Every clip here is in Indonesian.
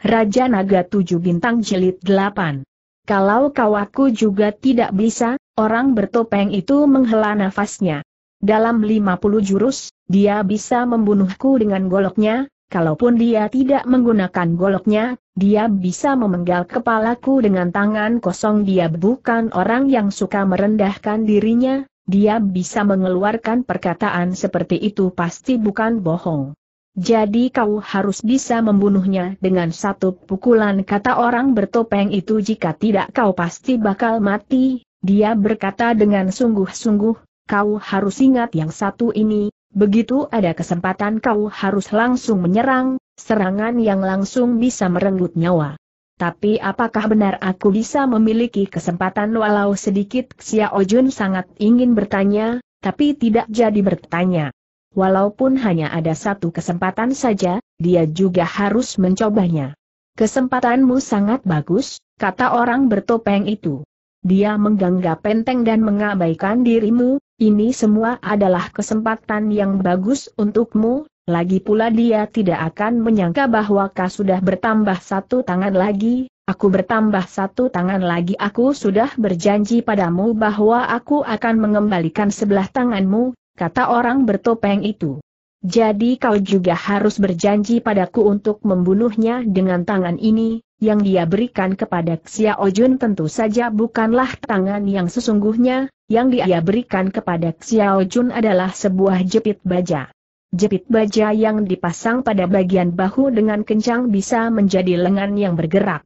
Raja Naga Tujuh Bintang Jelit 8. Kalau kawaku juga tidak bisa, orang bertopeng itu menghela nafasnya. Dalam 50 jurus, dia bisa membunuhku dengan goloknya, kalaupun dia tidak menggunakan goloknya, dia bisa memenggal kepalaku dengan tangan kosong dia bukan orang yang suka merendahkan dirinya, dia bisa mengeluarkan perkataan seperti itu pasti bukan bohong. Jadi kau harus bisa membunuhnya dengan satu pukulan kata orang bertopeng itu jika tidak kau pasti bakal mati, dia berkata dengan sungguh-sungguh, kau harus ingat yang satu ini, begitu ada kesempatan kau harus langsung menyerang, serangan yang langsung bisa merenggut nyawa. Tapi apakah benar aku bisa memiliki kesempatan walau sedikit Xiao Jun sangat ingin bertanya, tapi tidak jadi bertanya. Walaupun hanya ada satu kesempatan saja, dia juga harus mencobanya. Kesempatanmu sangat bagus, kata orang bertopeng itu. Dia menggenggam penteng dan mengabaikan dirimu, ini semua adalah kesempatan yang bagus untukmu, lagi pula dia tidak akan menyangka bahwa kau sudah bertambah satu tangan lagi, aku bertambah satu tangan lagi aku sudah berjanji padamu bahwa aku akan mengembalikan sebelah tanganmu, kata orang bertopeng itu. Jadi kau juga harus berjanji padaku untuk membunuhnya dengan tangan ini, yang dia berikan kepada Xiao Jun tentu saja bukanlah tangan yang sesungguhnya, yang dia berikan kepada Xiao Jun adalah sebuah jepit baja. Jepit baja yang dipasang pada bagian bahu dengan kencang bisa menjadi lengan yang bergerak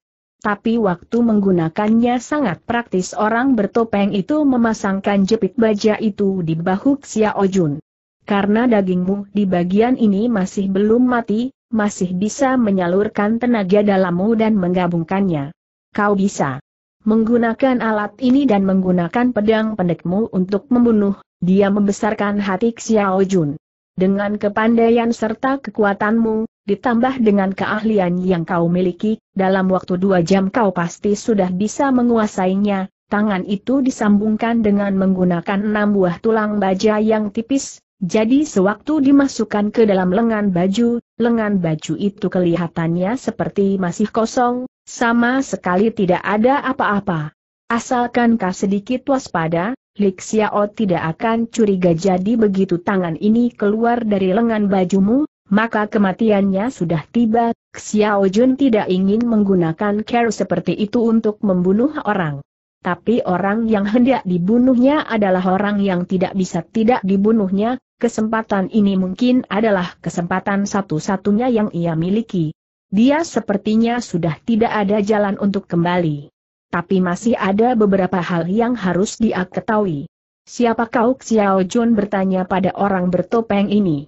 tapi waktu menggunakannya sangat praktis orang bertopeng itu memasangkan jepit baja itu di bahu Xiao Jun. Karena dagingmu di bagian ini masih belum mati, masih bisa menyalurkan tenaga dalammu dan menggabungkannya. Kau bisa menggunakan alat ini dan menggunakan pedang pendekmu untuk membunuh, dia membesarkan hati Xiao Jun. Dengan kepandaian serta kekuatanmu, ditambah dengan keahlian yang kau miliki, dalam waktu dua jam kau pasti sudah bisa menguasainya. Tangan itu disambungkan dengan menggunakan enam buah tulang baja yang tipis, jadi sewaktu dimasukkan ke dalam lengan baju, lengan baju itu kelihatannya seperti masih kosong, sama sekali tidak ada apa-apa. Asalkan kau sedikit waspada, Lixiao tidak akan curiga jadi begitu tangan ini keluar dari lengan bajumu, maka kematiannya sudah tiba, Xiao Jun tidak ingin menggunakan care seperti itu untuk membunuh orang. Tapi orang yang hendak dibunuhnya adalah orang yang tidak bisa tidak dibunuhnya, kesempatan ini mungkin adalah kesempatan satu-satunya yang ia miliki. Dia sepertinya sudah tidak ada jalan untuk kembali. Tapi masih ada beberapa hal yang harus dia ketahui. Siapa kau Xiao Jun bertanya pada orang bertopeng ini?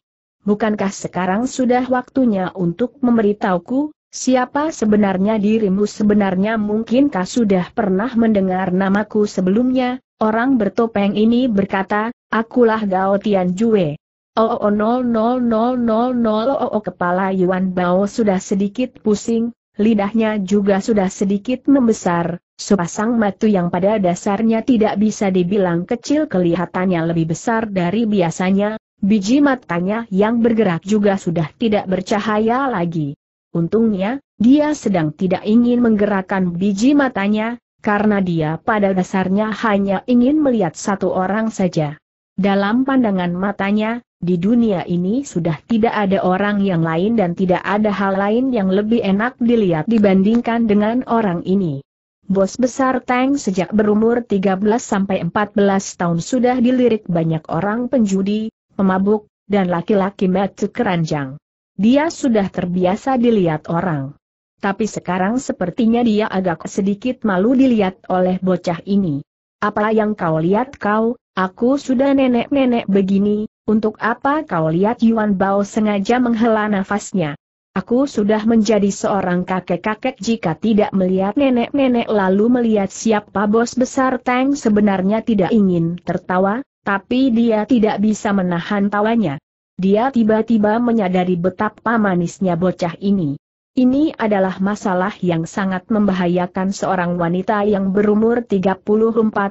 bukankah sekarang sudah waktunya untuk memberitahuku, siapa sebenarnya dirimu sebenarnya mungkinkah sudah pernah mendengar namaku sebelumnya, orang bertopeng ini berkata, akulah Gao Tian Jue. Oh, oh, nol, nol, nol, nol, nol, oh, oh, oh, kepala Yuan Bao sudah sedikit pusing, lidahnya juga sudah sedikit membesar, sepasang mata yang pada dasarnya tidak bisa dibilang kecil kelihatannya lebih besar dari biasanya, Biji matanya yang bergerak juga sudah tidak bercahaya lagi. Untungnya, dia sedang tidak ingin menggerakkan biji matanya, karena dia pada dasarnya hanya ingin melihat satu orang saja. Dalam pandangan matanya, di dunia ini sudah tidak ada orang yang lain dan tidak ada hal lain yang lebih enak dilihat dibandingkan dengan orang ini. Bos besar Tang sejak berumur 13-14 tahun sudah dilirik banyak orang penjudi, pemabuk, dan laki-laki batu keranjang. Dia sudah terbiasa dilihat orang. Tapi sekarang sepertinya dia agak sedikit malu dilihat oleh bocah ini. Apa yang kau lihat kau, aku sudah nenek-nenek begini, untuk apa kau lihat Yuan Bao sengaja menghela nafasnya. Aku sudah menjadi seorang kakek-kakek jika tidak melihat nenek-nenek lalu melihat siapa bos besar Tang sebenarnya tidak ingin tertawa, tapi dia tidak bisa menahan tawanya. Dia tiba-tiba menyadari betapa manisnya bocah ini. Ini adalah masalah yang sangat membahayakan seorang wanita yang berumur 34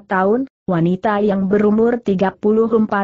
tahun, wanita yang berumur 34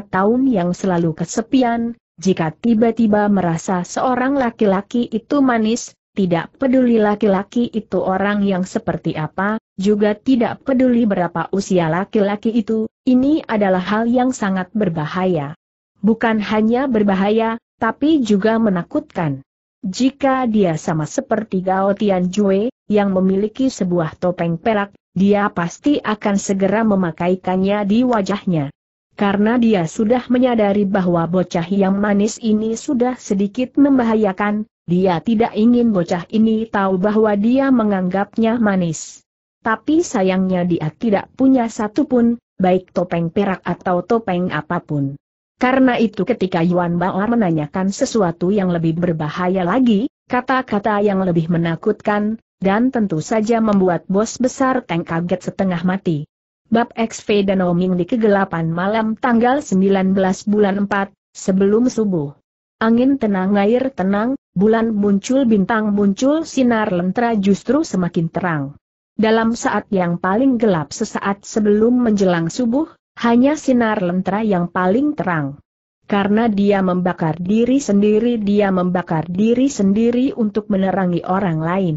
tahun yang selalu kesepian, jika tiba-tiba merasa seorang laki-laki itu manis, tidak peduli laki-laki itu orang yang seperti apa, juga tidak peduli berapa usia laki-laki itu, ini adalah hal yang sangat berbahaya. Bukan hanya berbahaya, tapi juga menakutkan. Jika dia sama seperti Gao Tianjue, yang memiliki sebuah topeng perak, dia pasti akan segera memakaikannya di wajahnya. Karena dia sudah menyadari bahwa bocah yang manis ini sudah sedikit membahayakan, dia tidak ingin bocah ini tahu bahwa dia menganggapnya manis tapi sayangnya dia tidak punya satupun, baik topeng perak atau topeng apapun. Karena itu ketika Yuan Bao menanyakan sesuatu yang lebih berbahaya lagi, kata-kata yang lebih menakutkan, dan tentu saja membuat bos besar Teng kaget setengah mati. Bab XV dan Oming di kegelapan malam tanggal 19 bulan 4, sebelum subuh. Angin tenang air tenang, bulan muncul bintang muncul sinar lentera justru semakin terang. Dalam saat yang paling gelap sesaat sebelum menjelang subuh, hanya sinar lentera yang paling terang. Karena dia membakar diri sendiri dia membakar diri sendiri untuk menerangi orang lain.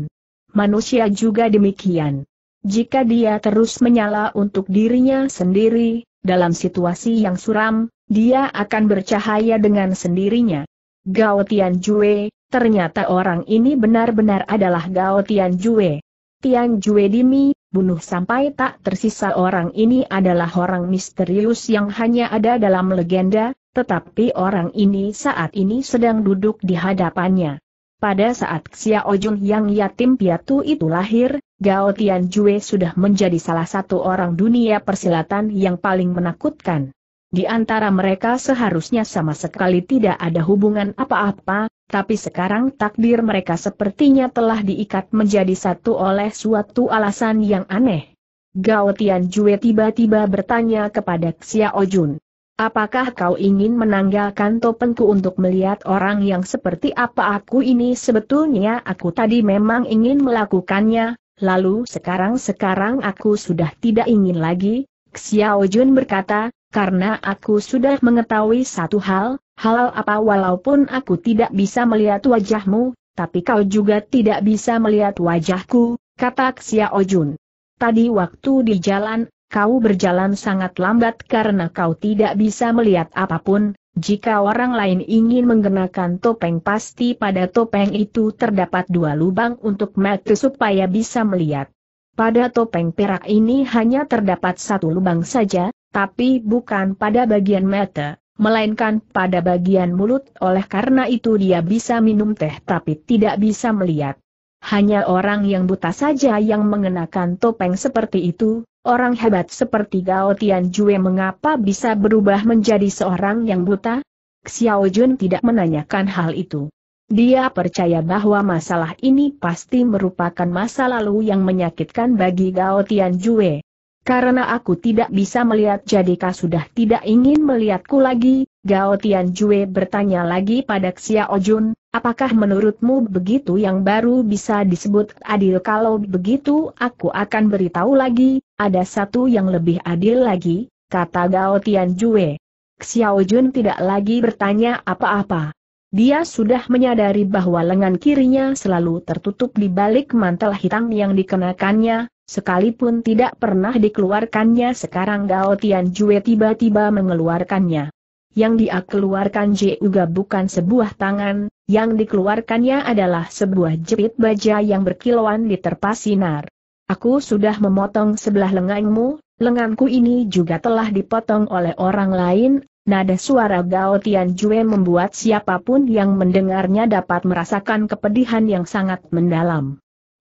Manusia juga demikian. Jika dia terus menyala untuk dirinya sendiri, dalam situasi yang suram, dia akan bercahaya dengan sendirinya. Gao Jue, ternyata orang ini benar-benar adalah Gao Jue. Tian Jue Dimi, bunuh sampai tak tersisa orang ini adalah orang misterius yang hanya ada dalam legenda, tetapi orang ini saat ini sedang duduk di hadapannya. Pada saat Xiao Jun yang yatim piatu itu lahir, Gao Tian Jue sudah menjadi salah satu orang dunia persilatan yang paling menakutkan. Di antara mereka seharusnya sama sekali tidak ada hubungan apa-apa, tapi sekarang takdir mereka sepertinya telah diikat menjadi satu oleh suatu alasan yang aneh. Gao Tianjue tiba-tiba bertanya kepada Xiao Jun. Apakah kau ingin menanggalkan topengku untuk melihat orang yang seperti apa aku ini? Sebetulnya aku tadi memang ingin melakukannya, lalu sekarang-sekarang aku sudah tidak ingin lagi. Xiao Jun berkata, karena aku sudah mengetahui satu hal, Halal apa walaupun aku tidak bisa melihat wajahmu, tapi kau juga tidak bisa melihat wajahku, kata Xia Ojun. Tadi waktu di jalan, kau berjalan sangat lambat karena kau tidak bisa melihat apapun, jika orang lain ingin mengenakan topeng pasti pada topeng itu terdapat dua lubang untuk mata supaya bisa melihat. Pada topeng perak ini hanya terdapat satu lubang saja, tapi bukan pada bagian mata melainkan pada bagian mulut oleh karena itu dia bisa minum teh tapi tidak bisa melihat. Hanya orang yang buta saja yang mengenakan topeng seperti itu, orang hebat seperti Gao Tianjue mengapa bisa berubah menjadi seorang yang buta? Xiao Jun tidak menanyakan hal itu. Dia percaya bahwa masalah ini pasti merupakan masa lalu yang menyakitkan bagi Gao Tianjue. Karena aku tidak bisa melihat jadikah sudah tidak ingin melihatku lagi, Gao Tianjue bertanya lagi pada Xiao Ojun, apakah menurutmu begitu yang baru bisa disebut adil kalau begitu aku akan beritahu lagi, ada satu yang lebih adil lagi, kata Gao Tianjue. Xiao Ojun tidak lagi bertanya apa-apa. Dia sudah menyadari bahwa lengan kirinya selalu tertutup di balik mantel hitam yang dikenakannya, Sekalipun tidak pernah dikeluarkannya sekarang Gao Jue tiba-tiba mengeluarkannya. Yang dia keluarkan juga bukan sebuah tangan, yang dikeluarkannya adalah sebuah jepit baja yang berkilauan diterpa sinar. Aku sudah memotong sebelah lenganmu, lenganku ini juga telah dipotong oleh orang lain, Nada suara Gao Jue membuat siapapun yang mendengarnya dapat merasakan kepedihan yang sangat mendalam.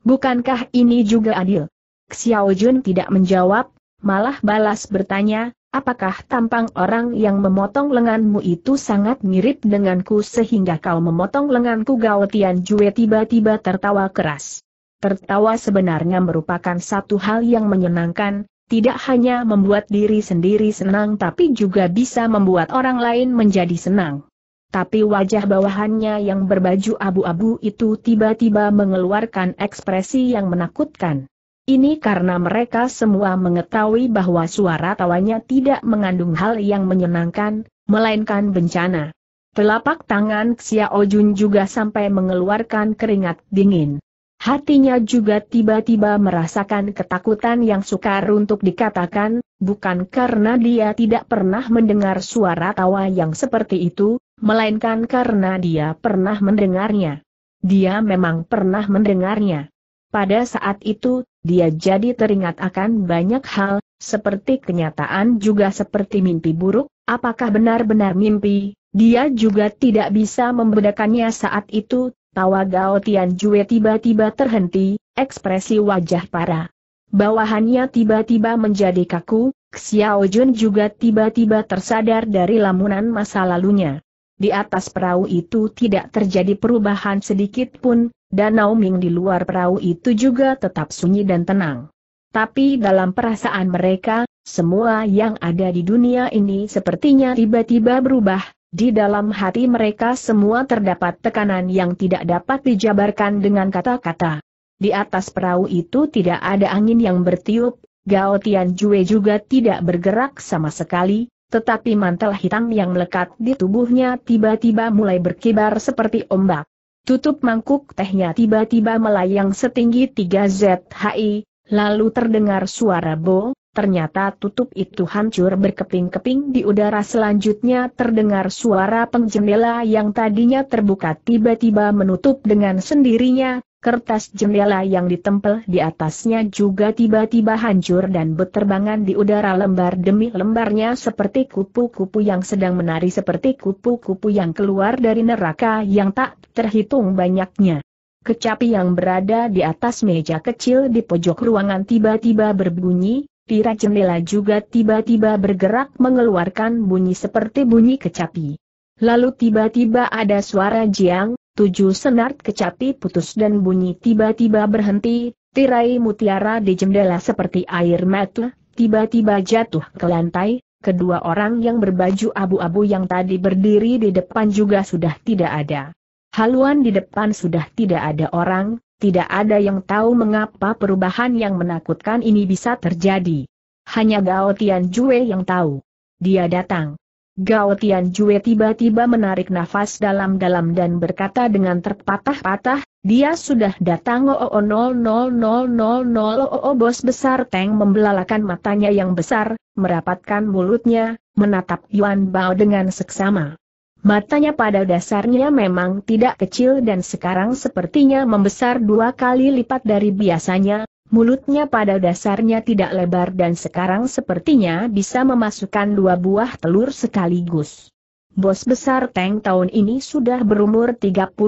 Bukankah ini juga adil? Xiao Jun tidak menjawab, malah balas bertanya, apakah tampang orang yang memotong lenganmu itu sangat mirip denganku sehingga kau memotong lenganku Gao Tian Jue tiba-tiba tertawa keras. Tertawa sebenarnya merupakan satu hal yang menyenangkan, tidak hanya membuat diri sendiri senang tapi juga bisa membuat orang lain menjadi senang. Tapi wajah bawahannya yang berbaju abu-abu itu tiba-tiba mengeluarkan ekspresi yang menakutkan. Ini karena mereka semua mengetahui bahwa suara tawanya tidak mengandung hal yang menyenangkan, melainkan bencana. Telapak tangan Xiao Jun juga sampai mengeluarkan keringat dingin. Hatinya juga tiba-tiba merasakan ketakutan yang sukar untuk dikatakan, bukan karena dia tidak pernah mendengar suara tawa yang seperti itu, melainkan karena dia pernah mendengarnya. Dia memang pernah mendengarnya. Pada saat itu, dia jadi teringat akan banyak hal, seperti kenyataan juga seperti mimpi buruk, apakah benar-benar mimpi, dia juga tidak bisa membedakannya saat itu, tawa Gao tian Jue tiba-tiba terhenti, ekspresi wajah para bawahannya tiba-tiba menjadi kaku, Xiao Jun juga tiba-tiba tersadar dari lamunan masa lalunya. Di atas perahu itu tidak terjadi perubahan sedikit pun, Danau Ming di luar perahu itu juga tetap sunyi dan tenang. Tapi dalam perasaan mereka, semua yang ada di dunia ini sepertinya tiba-tiba berubah, di dalam hati mereka semua terdapat tekanan yang tidak dapat dijabarkan dengan kata-kata. Di atas perahu itu tidak ada angin yang bertiup, Gao Tian Jue juga tidak bergerak sama sekali, tetapi mantel hitam yang melekat di tubuhnya tiba-tiba mulai berkibar seperti ombak. Tutup mangkuk tehnya tiba-tiba melayang setinggi 3 ZHI, lalu terdengar suara bo, Ternyata tutup itu hancur berkeping-keping di udara selanjutnya terdengar suara pengjendela yang tadinya terbuka tiba-tiba menutup dengan sendirinya, kertas jendela yang ditempel di atasnya juga tiba-tiba hancur dan berterbangan di udara lembar demi lembarnya seperti kupu-kupu yang sedang menari seperti kupu-kupu yang keluar dari neraka yang tak terhitung banyaknya. Kecapi yang berada di atas meja kecil di pojok ruangan tiba-tiba berbunyi, Pira jendela juga tiba-tiba bergerak mengeluarkan bunyi seperti bunyi kecapi. Lalu tiba-tiba ada suara jiang, tujuh senar kecapi putus dan bunyi tiba-tiba berhenti, tirai mutiara di jendela seperti air mata, tiba-tiba jatuh ke lantai, kedua orang yang berbaju abu-abu yang tadi berdiri di depan juga sudah tidak ada. Haluan di depan sudah tidak ada orang, tidak ada yang tahu mengapa perubahan yang menakutkan ini bisa terjadi. Hanya Gao Jue yang tahu. Dia datang. Gao Jue tiba-tiba menarik nafas dalam-dalam dan berkata dengan terpatah-patah, dia sudah datang oo oh, oo oh, oh, bos besar Teng membelalakan matanya yang besar, merapatkan mulutnya, menatap Yuan Bao dengan seksama. Matanya pada dasarnya memang tidak kecil dan sekarang sepertinya membesar dua kali lipat dari biasanya, mulutnya pada dasarnya tidak lebar dan sekarang sepertinya bisa memasukkan dua buah telur sekaligus. Bos besar Teng tahun ini sudah berumur 34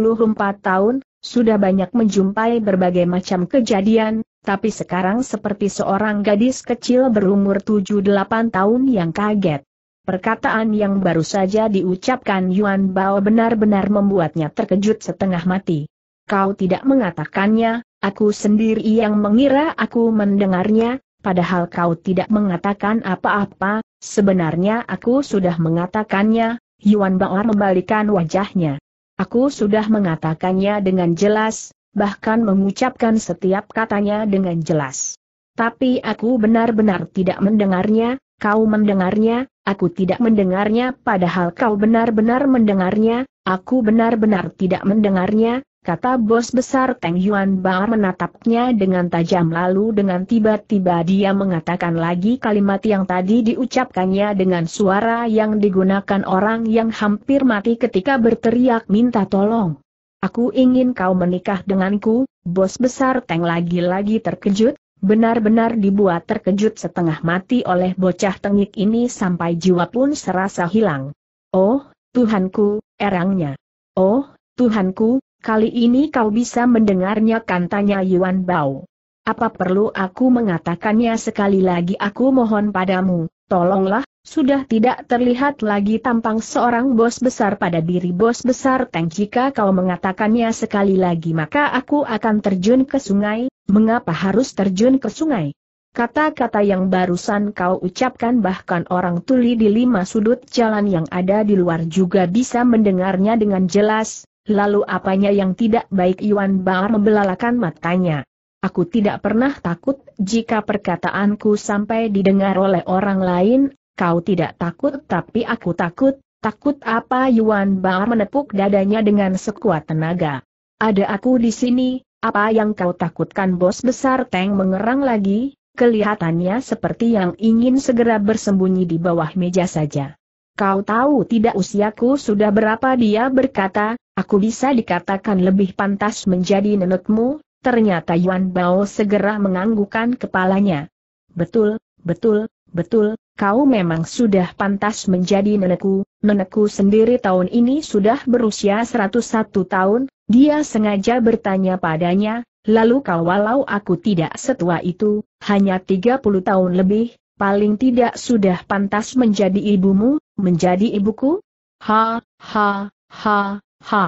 tahun, sudah banyak menjumpai berbagai macam kejadian, tapi sekarang seperti seorang gadis kecil berumur 7-8 tahun yang kaget. Perkataan yang baru saja diucapkan Yuan Bao benar-benar membuatnya terkejut setengah mati. Kau tidak mengatakannya, aku sendiri yang mengira aku mendengarnya, padahal kau tidak mengatakan apa-apa, sebenarnya aku sudah mengatakannya, Yuan Bao membalikan wajahnya. Aku sudah mengatakannya dengan jelas, bahkan mengucapkan setiap katanya dengan jelas. Tapi aku benar-benar tidak mendengarnya, kau mendengarnya, Aku tidak mendengarnya padahal kau benar-benar mendengarnya, aku benar-benar tidak mendengarnya, kata bos besar Teng Yuan Bang menatapnya dengan tajam lalu dengan tiba-tiba dia mengatakan lagi kalimat yang tadi diucapkannya dengan suara yang digunakan orang yang hampir mati ketika berteriak minta tolong. Aku ingin kau menikah denganku, bos besar Teng lagi-lagi terkejut, Benar-benar dibuat terkejut setengah mati oleh bocah tengik ini sampai jiwa pun serasa hilang. Oh, Tuhanku, erangnya. Oh, Tuhanku, kali ini kau bisa mendengarnya kan tanya Yuan Bao. Apa perlu aku mengatakannya sekali lagi aku mohon padamu, tolonglah, sudah tidak terlihat lagi tampang seorang bos besar pada diri bos besar Teng. Jika kau mengatakannya sekali lagi maka aku akan terjun ke sungai, mengapa harus terjun ke sungai? Kata-kata yang barusan kau ucapkan bahkan orang tuli di lima sudut jalan yang ada di luar juga bisa mendengarnya dengan jelas, lalu apanya yang tidak baik Iwan Bar membelalakan matanya. Aku tidak pernah takut jika perkataanku sampai didengar oleh orang lain, kau tidak takut tapi aku takut, takut apa Yuan Bao menepuk dadanya dengan sekuat tenaga. Ada aku di sini, apa yang kau takutkan bos besar Teng mengerang lagi, kelihatannya seperti yang ingin segera bersembunyi di bawah meja saja. Kau tahu tidak usiaku sudah berapa dia berkata, aku bisa dikatakan lebih pantas menjadi nenekmu, Ternyata Yuan Bao segera menganggukkan kepalanya. Betul, betul, betul, kau memang sudah pantas menjadi nenekku, nenekku sendiri tahun ini sudah berusia 101 tahun, dia sengaja bertanya padanya, lalu kau walau aku tidak setua itu, hanya 30 tahun lebih, paling tidak sudah pantas menjadi ibumu, menjadi ibuku? Ha, ha, ha, ha.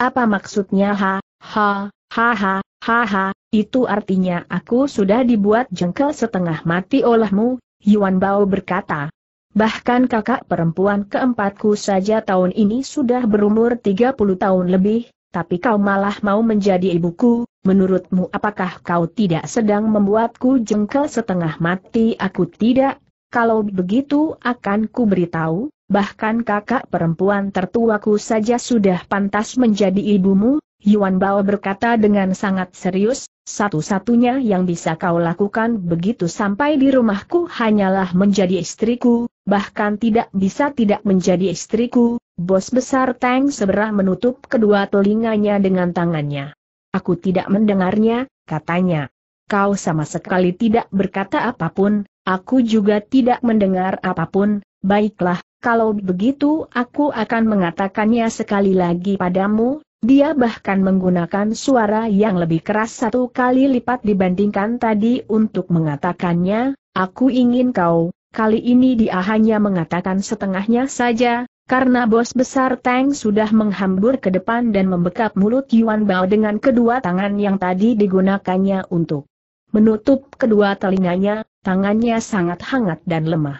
Apa maksudnya ha, ha, ha, ha, Haha, itu artinya aku sudah dibuat jengkel setengah mati olehmu, Yuan Bao berkata. Bahkan kakak perempuan keempatku saja tahun ini sudah berumur 30 tahun lebih, tapi kau malah mau menjadi ibuku, menurutmu apakah kau tidak sedang membuatku jengkel setengah mati aku tidak? Kalau begitu akan ku beritahu, bahkan kakak perempuan tertuaku saja sudah pantas menjadi ibumu, Yuan Bao berkata dengan sangat serius, satu-satunya yang bisa kau lakukan begitu sampai di rumahku hanyalah menjadi istriku, bahkan tidak bisa tidak menjadi istriku, bos besar Tang seberah menutup kedua telinganya dengan tangannya. Aku tidak mendengarnya, katanya. Kau sama sekali tidak berkata apapun, aku juga tidak mendengar apapun, baiklah, kalau begitu aku akan mengatakannya sekali lagi padamu, dia bahkan menggunakan suara yang lebih keras satu kali lipat dibandingkan tadi untuk mengatakannya, aku ingin kau, kali ini dia hanya mengatakan setengahnya saja, karena bos besar Tang sudah menghambur ke depan dan membekap mulut Yuan Bao dengan kedua tangan yang tadi digunakannya untuk menutup kedua telinganya, tangannya sangat hangat dan lemah.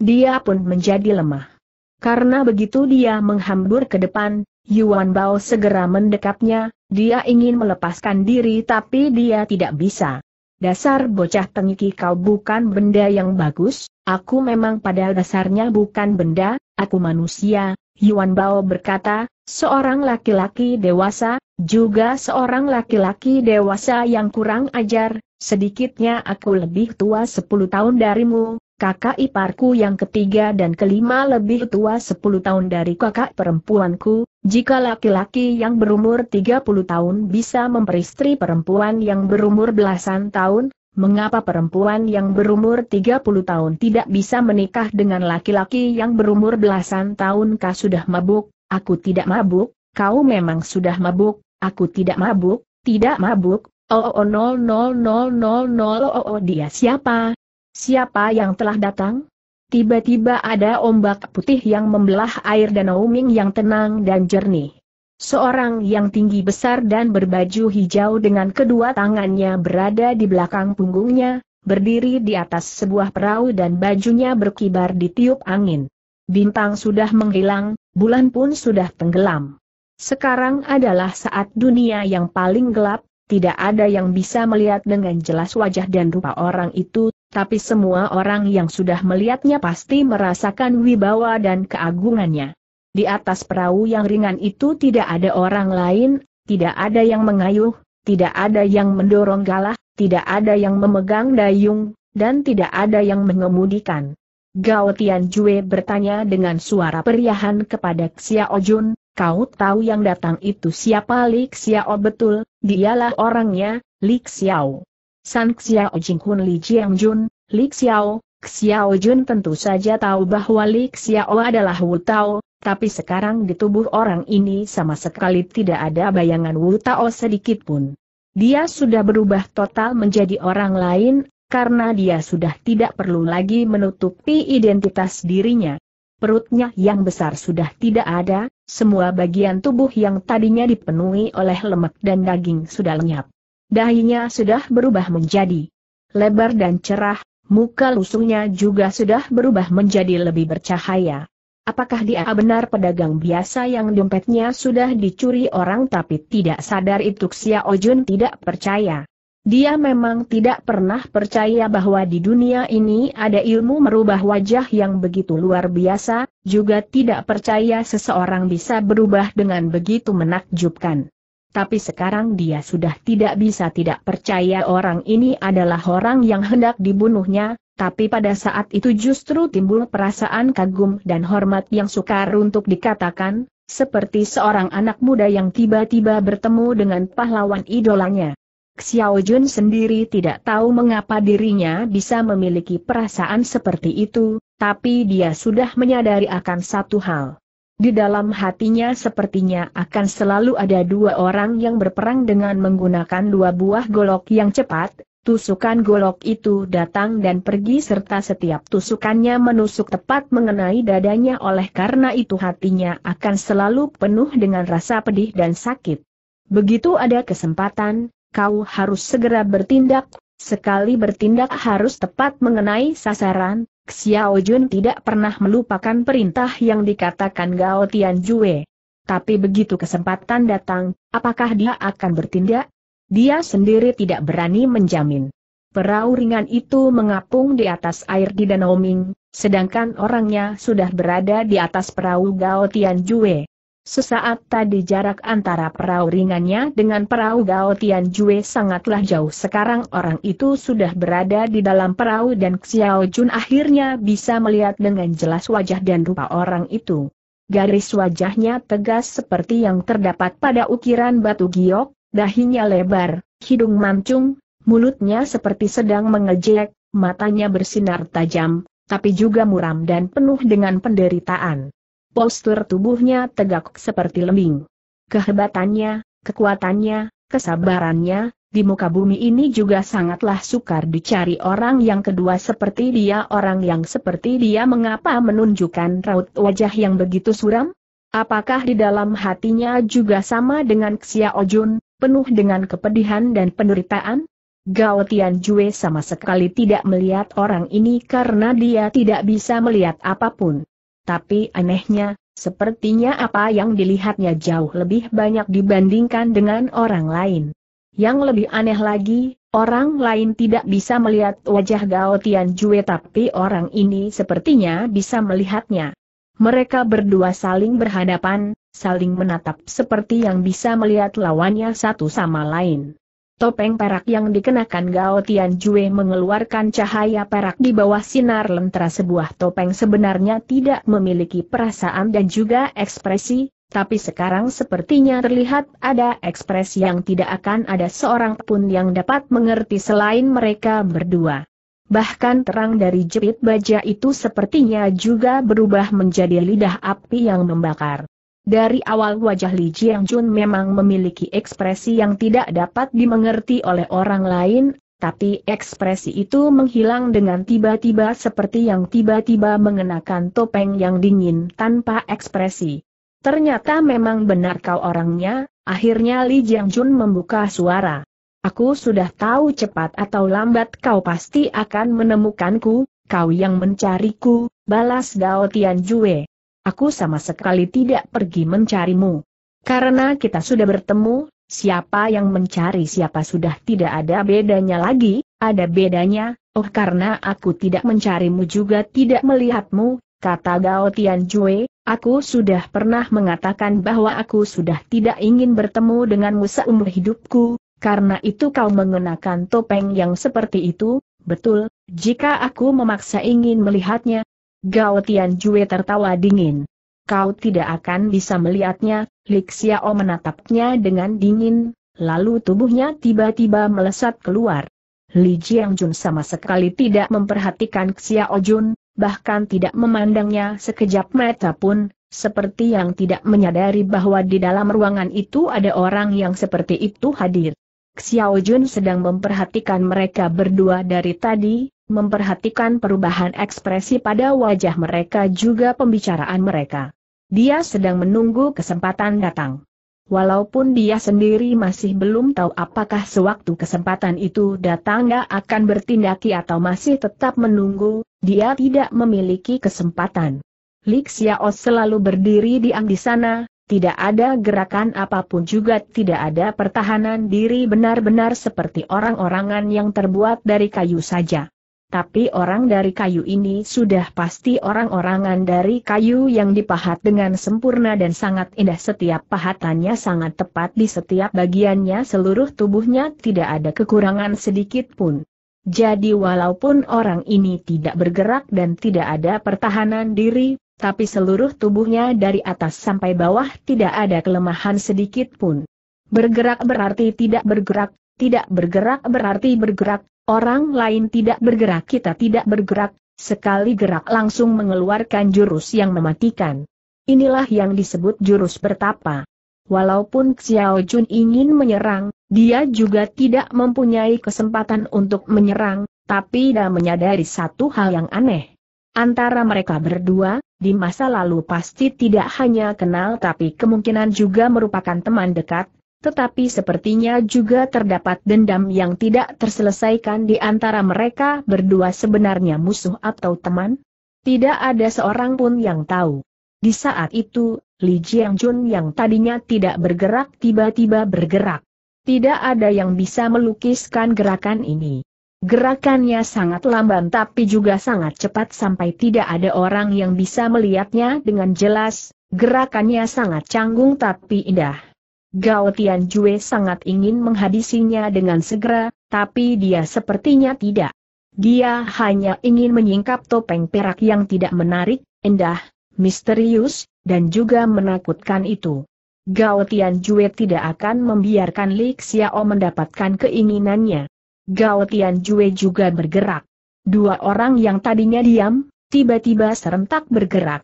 Dia pun menjadi lemah. Karena begitu dia menghambur ke depan, Yuan Bao segera mendekapnya, dia ingin melepaskan diri tapi dia tidak bisa. Dasar bocah tengiki kau bukan benda yang bagus, aku memang pada dasarnya bukan benda, aku manusia, Yuan Bao berkata, seorang laki-laki dewasa, juga seorang laki-laki dewasa yang kurang ajar, sedikitnya aku lebih tua 10 tahun darimu, kakak iparku yang ketiga dan kelima lebih tua 10 tahun dari kakak perempuanku, jika laki-laki yang berumur 30 tahun bisa memperistri perempuan yang berumur belasan tahun, mengapa perempuan yang berumur 30 tahun tidak bisa menikah dengan laki-laki yang berumur belasan tahun kah sudah mabuk, aku tidak mabuk, kau memang sudah mabuk, aku tidak mabuk, tidak mabuk, Oh, oh, oh, oh, oh, oh, oh, oh, oh, oh, dia siapa, Siapa yang telah datang? Tiba-tiba ada ombak putih yang membelah air danau Ming yang tenang dan jernih. Seorang yang tinggi besar dan berbaju hijau dengan kedua tangannya berada di belakang punggungnya, berdiri di atas sebuah perahu dan bajunya berkibar di tiup angin. Bintang sudah menghilang, bulan pun sudah tenggelam. Sekarang adalah saat dunia yang paling gelap, tidak ada yang bisa melihat dengan jelas wajah dan rupa orang itu, tapi semua orang yang sudah melihatnya pasti merasakan wibawa dan keagungannya. Di atas perahu yang ringan itu tidak ada orang lain, tidak ada yang mengayuh, tidak ada yang mendorong galah, tidak ada yang memegang dayung, dan tidak ada yang mengemudikan. Gao Jue bertanya dengan suara periahan kepada Xiao Ojun, kau tahu yang datang itu siapa Li Xiao betul, dialah orangnya, Li Xiao. San Xiao Jinghun Li Jiangjun, Li Xiao, Xiao Jun tentu saja tahu bahwa Li Xiao adalah Wu Tao, tapi sekarang di tubuh orang ini sama sekali tidak ada bayangan Wu Tao sedikit pun. Dia sudah berubah total menjadi orang lain, karena dia sudah tidak perlu lagi menutupi identitas dirinya. Perutnya yang besar sudah tidak ada, semua bagian tubuh yang tadinya dipenuhi oleh lemak dan daging sudah lenyap. Dahinya sudah berubah menjadi lebar dan cerah, muka lusungnya juga sudah berubah menjadi lebih bercahaya. Apakah dia benar pedagang biasa yang dompetnya sudah dicuri orang tapi tidak sadar itu Xia Ojun tidak percaya. Dia memang tidak pernah percaya bahwa di dunia ini ada ilmu merubah wajah yang begitu luar biasa, juga tidak percaya seseorang bisa berubah dengan begitu menakjubkan tapi sekarang dia sudah tidak bisa tidak percaya orang ini adalah orang yang hendak dibunuhnya, tapi pada saat itu justru timbul perasaan kagum dan hormat yang sukar untuk dikatakan, seperti seorang anak muda yang tiba-tiba bertemu dengan pahlawan idolanya. Xiao Jun sendiri tidak tahu mengapa dirinya bisa memiliki perasaan seperti itu, tapi dia sudah menyadari akan satu hal. Di dalam hatinya sepertinya akan selalu ada dua orang yang berperang dengan menggunakan dua buah golok yang cepat, tusukan golok itu datang dan pergi serta setiap tusukannya menusuk tepat mengenai dadanya oleh karena itu hatinya akan selalu penuh dengan rasa pedih dan sakit. Begitu ada kesempatan, kau harus segera bertindak, sekali bertindak harus tepat mengenai sasaran, Xiao Jun tidak pernah melupakan perintah yang dikatakan Gao Jue. Tapi begitu kesempatan datang, apakah dia akan bertindak? Dia sendiri tidak berani menjamin. Perahu ringan itu mengapung di atas air di Danau Ming, sedangkan orangnya sudah berada di atas perahu Gao Jue. Sesaat tadi jarak antara perahu ringannya dengan perahu Gao Tian Jue sangatlah jauh sekarang orang itu sudah berada di dalam perahu dan Xiao Jun akhirnya bisa melihat dengan jelas wajah dan rupa orang itu. Garis wajahnya tegas seperti yang terdapat pada ukiran batu giok, dahinya lebar, hidung mancung, mulutnya seperti sedang mengejek, matanya bersinar tajam, tapi juga muram dan penuh dengan penderitaan postur tubuhnya tegak seperti lembing. Kehebatannya, kekuatannya, kesabarannya, di muka bumi ini juga sangatlah sukar dicari orang yang kedua seperti dia orang yang seperti dia mengapa menunjukkan raut wajah yang begitu suram? Apakah di dalam hatinya juga sama dengan Xia Ojun, penuh dengan kepedihan dan penderitaan? Gao Tian Jue sama sekali tidak melihat orang ini karena dia tidak bisa melihat apapun tapi anehnya, sepertinya apa yang dilihatnya jauh lebih banyak dibandingkan dengan orang lain. Yang lebih aneh lagi, orang lain tidak bisa melihat wajah Gao Jue tapi orang ini sepertinya bisa melihatnya. Mereka berdua saling berhadapan, saling menatap seperti yang bisa melihat lawannya satu sama lain. Topeng perak yang dikenakan Gao Jue mengeluarkan cahaya perak di bawah sinar lentera sebuah topeng sebenarnya tidak memiliki perasaan dan juga ekspresi, tapi sekarang sepertinya terlihat ada ekspresi yang tidak akan ada seorang pun yang dapat mengerti selain mereka berdua. Bahkan terang dari jepit baja itu sepertinya juga berubah menjadi lidah api yang membakar. Dari awal wajah Li Jiangjun memang memiliki ekspresi yang tidak dapat dimengerti oleh orang lain, tapi ekspresi itu menghilang dengan tiba-tiba seperti yang tiba-tiba mengenakan topeng yang dingin tanpa ekspresi. Ternyata memang benar kau orangnya, akhirnya Li Jiangjun membuka suara. Aku sudah tahu cepat atau lambat kau pasti akan menemukanku, kau yang mencariku, balas Dao Jue aku sama sekali tidak pergi mencarimu. Karena kita sudah bertemu, siapa yang mencari siapa sudah tidak ada bedanya lagi, ada bedanya, oh karena aku tidak mencarimu juga tidak melihatmu, kata Gao Tianjue, aku sudah pernah mengatakan bahwa aku sudah tidak ingin bertemu denganmu seumur hidupku, karena itu kau mengenakan topeng yang seperti itu, betul, jika aku memaksa ingin melihatnya, Gao Jue tertawa dingin. Kau tidak akan bisa melihatnya, Li Xiao menatapnya dengan dingin, lalu tubuhnya tiba-tiba melesat keluar. Li Jun sama sekali tidak memperhatikan Xiao Jun, bahkan tidak memandangnya sekejap mata pun, seperti yang tidak menyadari bahwa di dalam ruangan itu ada orang yang seperti itu hadir. Xiao Jun sedang memperhatikan mereka berdua dari tadi, memperhatikan perubahan ekspresi pada wajah mereka juga pembicaraan mereka. Dia sedang menunggu kesempatan datang. Walaupun dia sendiri masih belum tahu apakah sewaktu kesempatan itu datang gak akan bertindaki atau masih tetap menunggu, dia tidak memiliki kesempatan. Li Xiao selalu berdiri diam di sana, tidak ada gerakan apapun juga tidak ada pertahanan diri benar-benar seperti orang-orangan yang terbuat dari kayu saja. Tapi orang dari kayu ini sudah pasti orang-orangan dari kayu yang dipahat dengan sempurna dan sangat indah setiap pahatannya sangat tepat di setiap bagiannya seluruh tubuhnya tidak ada kekurangan sedikit pun. Jadi walaupun orang ini tidak bergerak dan tidak ada pertahanan diri, tapi seluruh tubuhnya dari atas sampai bawah tidak ada kelemahan sedikit pun. Bergerak berarti tidak bergerak, tidak bergerak berarti bergerak, Orang lain tidak bergerak kita tidak bergerak, sekali gerak langsung mengeluarkan jurus yang mematikan. Inilah yang disebut jurus bertapa. Walaupun Xiao Jun ingin menyerang, dia juga tidak mempunyai kesempatan untuk menyerang, tapi dia menyadari satu hal yang aneh. Antara mereka berdua, di masa lalu pasti tidak hanya kenal tapi kemungkinan juga merupakan teman dekat, tetapi sepertinya juga terdapat dendam yang tidak terselesaikan di antara mereka berdua sebenarnya musuh atau teman? Tidak ada seorang pun yang tahu. Di saat itu, Li Jiangjun yang tadinya tidak bergerak tiba-tiba bergerak. Tidak ada yang bisa melukiskan gerakan ini. Gerakannya sangat lamban tapi juga sangat cepat sampai tidak ada orang yang bisa melihatnya dengan jelas, gerakannya sangat canggung tapi indah Gao Tian Jue sangat ingin menghabisinya dengan segera, tapi dia sepertinya tidak. Dia hanya ingin menyingkap topeng perak yang tidak menarik, indah, misterius, dan juga menakutkan itu. Gao Tian Jue tidak akan membiarkan Li Xiao mendapatkan keinginannya. Gao Tian Jue juga bergerak. Dua orang yang tadinya diam, tiba-tiba serentak bergerak.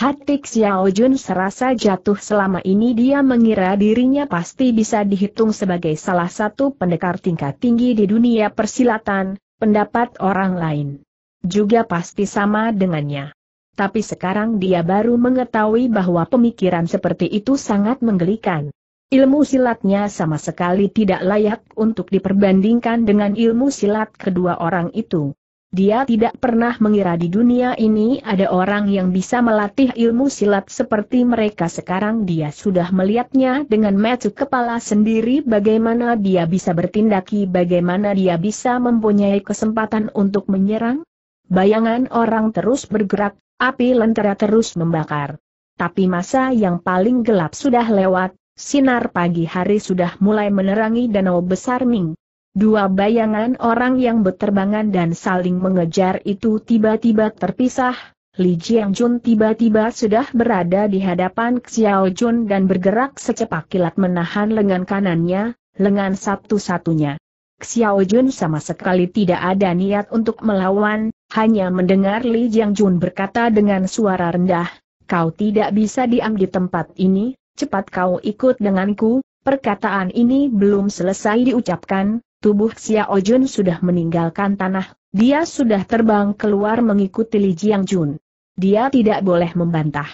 Hati Xiao Jun serasa jatuh selama ini dia mengira dirinya pasti bisa dihitung sebagai salah satu pendekar tingkat tinggi di dunia persilatan, pendapat orang lain juga pasti sama dengannya. Tapi sekarang dia baru mengetahui bahwa pemikiran seperti itu sangat menggelikan. Ilmu silatnya sama sekali tidak layak untuk diperbandingkan dengan ilmu silat kedua orang itu. Dia tidak pernah mengira di dunia ini ada orang yang bisa melatih ilmu silat seperti mereka sekarang dia sudah melihatnya dengan metu kepala sendiri bagaimana dia bisa bertindaki bagaimana dia bisa mempunyai kesempatan untuk menyerang. Bayangan orang terus bergerak, api lentera terus membakar. Tapi masa yang paling gelap sudah lewat, sinar pagi hari sudah mulai menerangi danau besar Ming. Dua bayangan orang yang berterbangan dan saling mengejar itu tiba-tiba terpisah, Li Jiang Jun tiba-tiba sudah berada di hadapan Xiao Jun dan bergerak secepat kilat menahan lengan kanannya, lengan satu-satunya. Xiao Jun sama sekali tidak ada niat untuk melawan, hanya mendengar Li Jiang Jun berkata dengan suara rendah, kau tidak bisa diam di tempat ini, cepat kau ikut denganku, perkataan ini belum selesai diucapkan, tubuh Xiao Jun sudah meninggalkan tanah, dia sudah terbang keluar mengikuti Li Jiang Jun. Dia tidak boleh membantah.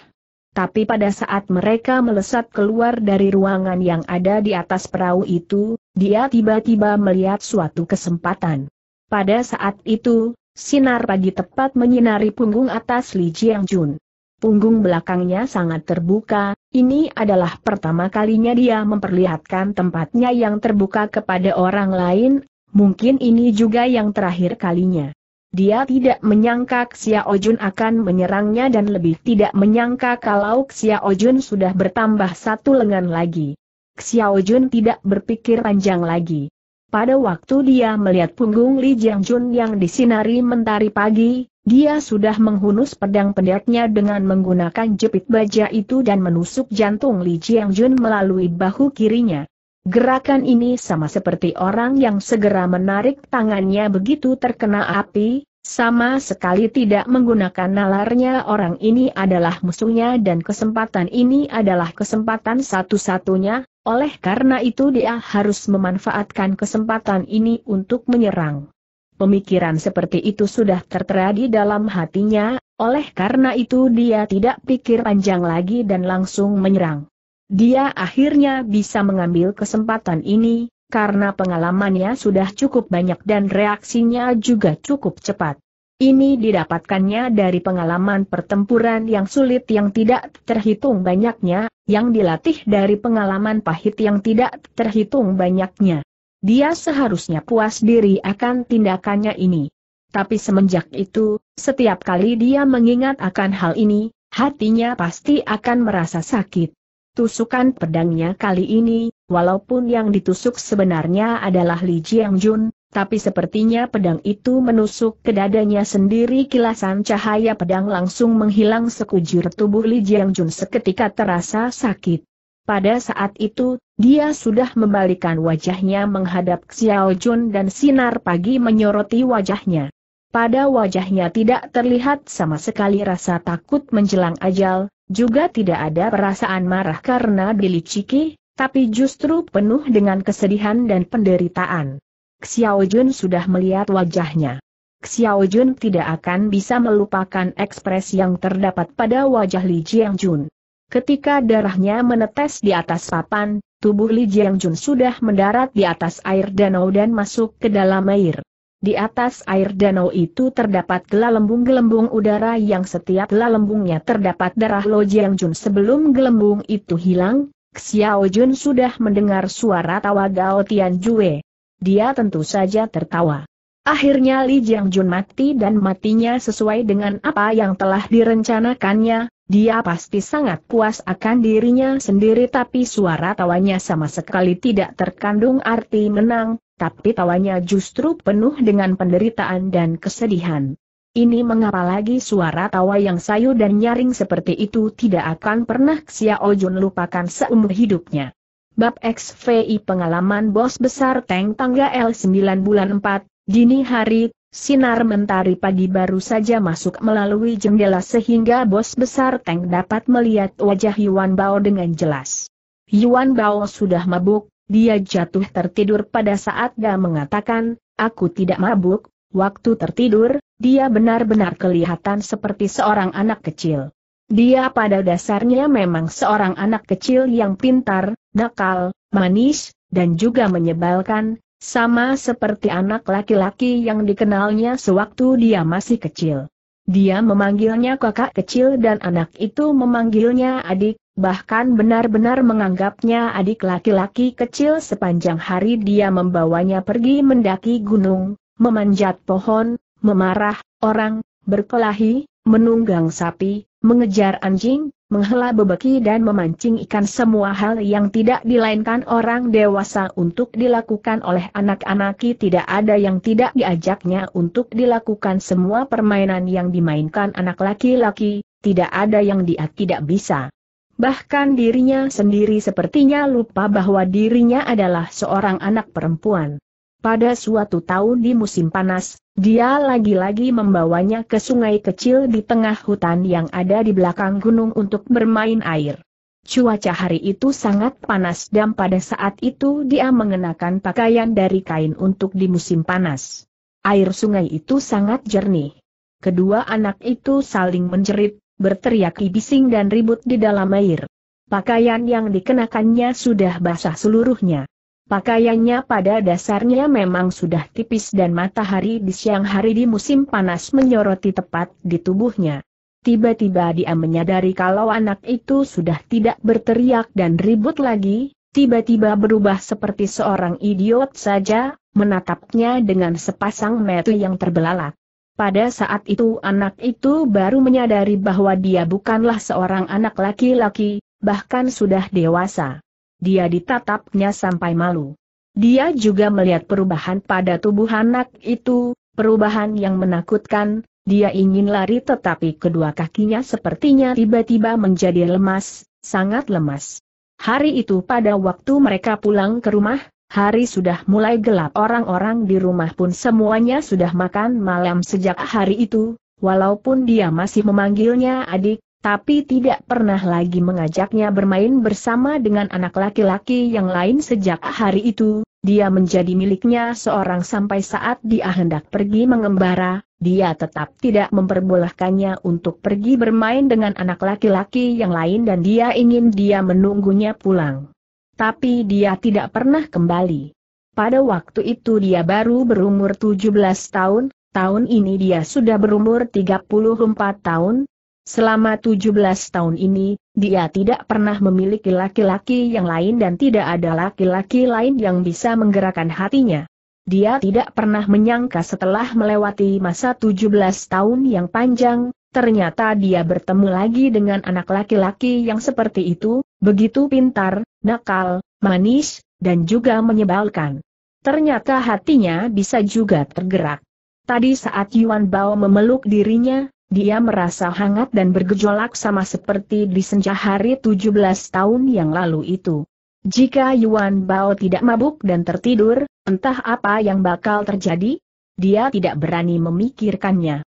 Tapi pada saat mereka melesat keluar dari ruangan yang ada di atas perahu itu, dia tiba-tiba melihat suatu kesempatan. Pada saat itu, sinar pagi tepat menyinari punggung atas Li Jiang Jun. Punggung belakangnya sangat terbuka, ini adalah pertama kalinya dia memperlihatkan tempatnya yang terbuka kepada orang lain, mungkin ini juga yang terakhir kalinya. Dia tidak menyangka Xia Ojun akan menyerangnya dan lebih tidak menyangka kalau Xia Ojun sudah bertambah satu lengan lagi. Xia Ojun tidak berpikir panjang lagi. Pada waktu dia melihat punggung Li Jiangjun yang disinari mentari pagi, dia sudah menghunus pedang pendeknya dengan menggunakan jepit baja itu dan menusuk jantung Li Jiangjun melalui bahu kirinya. Gerakan ini sama seperti orang yang segera menarik tangannya begitu terkena api, sama sekali tidak menggunakan nalarnya orang ini adalah musuhnya dan kesempatan ini adalah kesempatan satu-satunya, oleh karena itu dia harus memanfaatkan kesempatan ini untuk menyerang. Pemikiran seperti itu sudah tertera di dalam hatinya, oleh karena itu dia tidak pikir panjang lagi dan langsung menyerang. Dia akhirnya bisa mengambil kesempatan ini, karena pengalamannya sudah cukup banyak dan reaksinya juga cukup cepat. Ini didapatkannya dari pengalaman pertempuran yang sulit yang tidak terhitung banyaknya, yang dilatih dari pengalaman pahit yang tidak terhitung banyaknya. Dia seharusnya puas diri akan tindakannya ini. Tapi semenjak itu, setiap kali dia mengingat akan hal ini, hatinya pasti akan merasa sakit. Tusukan pedangnya kali ini, walaupun yang ditusuk sebenarnya adalah Li Jiang Jun, tapi sepertinya pedang itu menusuk ke dadanya sendiri kilasan cahaya pedang langsung menghilang sekujur tubuh Li Jiang Jun seketika terasa sakit. Pada saat itu, dia sudah membalikan wajahnya menghadap Xiao Jun dan sinar pagi menyoroti wajahnya. Pada wajahnya tidak terlihat sama sekali rasa takut menjelang ajal, juga tidak ada perasaan marah karena diliciki, tapi justru penuh dengan kesedihan dan penderitaan. Xiao Jun sudah melihat wajahnya. Xiao Jun tidak akan bisa melupakan ekspresi yang terdapat pada wajah Li Jiang Jun. Ketika darahnya menetes di atas papan, tubuh Li Jiang Jun sudah mendarat di atas air danau dan masuk ke dalam air. Di atas air danau itu terdapat gelembung-gelembung udara yang setiap gelembungnya terdapat darah Lo Jiang Jun sebelum gelembung itu hilang, Xiao Jun sudah mendengar suara tawa Gao Tian Jue. Dia tentu saja tertawa. Akhirnya Li Jun mati dan matinya sesuai dengan apa yang telah direncanakannya, dia pasti sangat puas akan dirinya sendiri tapi suara tawanya sama sekali tidak terkandung arti menang, tapi tawanya justru penuh dengan penderitaan dan kesedihan. Ini mengapa lagi suara tawa yang sayu dan nyaring seperti itu tidak akan pernah Xiao Jun lupakan seumur hidupnya. Bab XVI Pengalaman Bos Besar Tank Tangga L9 Bulan 4, Dini Hari, Sinar mentari pagi baru saja masuk melalui jendela sehingga bos besar tank dapat melihat wajah Yuan Bao dengan jelas. Yuan Bao sudah mabuk, dia jatuh tertidur pada saat dia mengatakan, aku tidak mabuk, waktu tertidur, dia benar-benar kelihatan seperti seorang anak kecil. Dia pada dasarnya memang seorang anak kecil yang pintar, nakal, manis, dan juga menyebalkan, sama seperti anak laki-laki yang dikenalnya sewaktu dia masih kecil. Dia memanggilnya kakak kecil dan anak itu memanggilnya adik, bahkan benar-benar menganggapnya adik laki-laki kecil sepanjang hari dia membawanya pergi mendaki gunung, memanjat pohon, memarah orang, berkelahi, menunggang sapi, mengejar anjing, menghela bebeki dan memancing ikan semua hal yang tidak dilainkan orang dewasa untuk dilakukan oleh anak-anak tidak ada yang tidak diajaknya untuk dilakukan semua permainan yang dimainkan anak laki-laki, tidak ada yang dia tidak bisa. Bahkan dirinya sendiri sepertinya lupa bahwa dirinya adalah seorang anak perempuan. Pada suatu tahun di musim panas, dia lagi-lagi membawanya ke sungai kecil di tengah hutan yang ada di belakang gunung untuk bermain air. Cuaca hari itu sangat panas dan pada saat itu dia mengenakan pakaian dari kain untuk di musim panas. Air sungai itu sangat jernih. Kedua anak itu saling menjerit, berteriak bising dan ribut di dalam air. Pakaian yang dikenakannya sudah basah seluruhnya. Pakaiannya pada dasarnya memang sudah tipis dan matahari di siang hari di musim panas menyoroti tepat di tubuhnya. Tiba-tiba dia menyadari kalau anak itu sudah tidak berteriak dan ribut lagi, tiba-tiba berubah seperti seorang idiot saja, menatapnya dengan sepasang mata yang terbelalak. Pada saat itu anak itu baru menyadari bahwa dia bukanlah seorang anak laki-laki, bahkan sudah dewasa dia ditatapnya sampai malu. Dia juga melihat perubahan pada tubuh anak itu, perubahan yang menakutkan, dia ingin lari tetapi kedua kakinya sepertinya tiba-tiba menjadi lemas, sangat lemas. Hari itu pada waktu mereka pulang ke rumah, hari sudah mulai gelap orang-orang di rumah pun semuanya sudah makan malam sejak hari itu, walaupun dia masih memanggilnya adik, tapi tidak pernah lagi mengajaknya bermain bersama dengan anak laki-laki yang lain sejak hari itu, dia menjadi miliknya seorang sampai saat dia hendak pergi mengembara, dia tetap tidak memperbolehkannya untuk pergi bermain dengan anak laki-laki yang lain dan dia ingin dia menunggunya pulang. Tapi dia tidak pernah kembali. Pada waktu itu dia baru berumur 17 tahun, tahun ini dia sudah berumur 34 tahun, Selama 17 tahun ini, dia tidak pernah memiliki laki-laki yang lain dan tidak ada laki-laki lain yang bisa menggerakkan hatinya. Dia tidak pernah menyangka setelah melewati masa 17 tahun yang panjang, ternyata dia bertemu lagi dengan anak laki-laki yang seperti itu, begitu pintar, nakal, manis, dan juga menyebalkan. Ternyata hatinya bisa juga tergerak. Tadi saat Yuan Bao memeluk dirinya, dia merasa hangat dan bergejolak sama seperti di senja hari 17 tahun yang lalu itu. Jika Yuan Bao tidak mabuk dan tertidur, entah apa yang bakal terjadi? Dia tidak berani memikirkannya.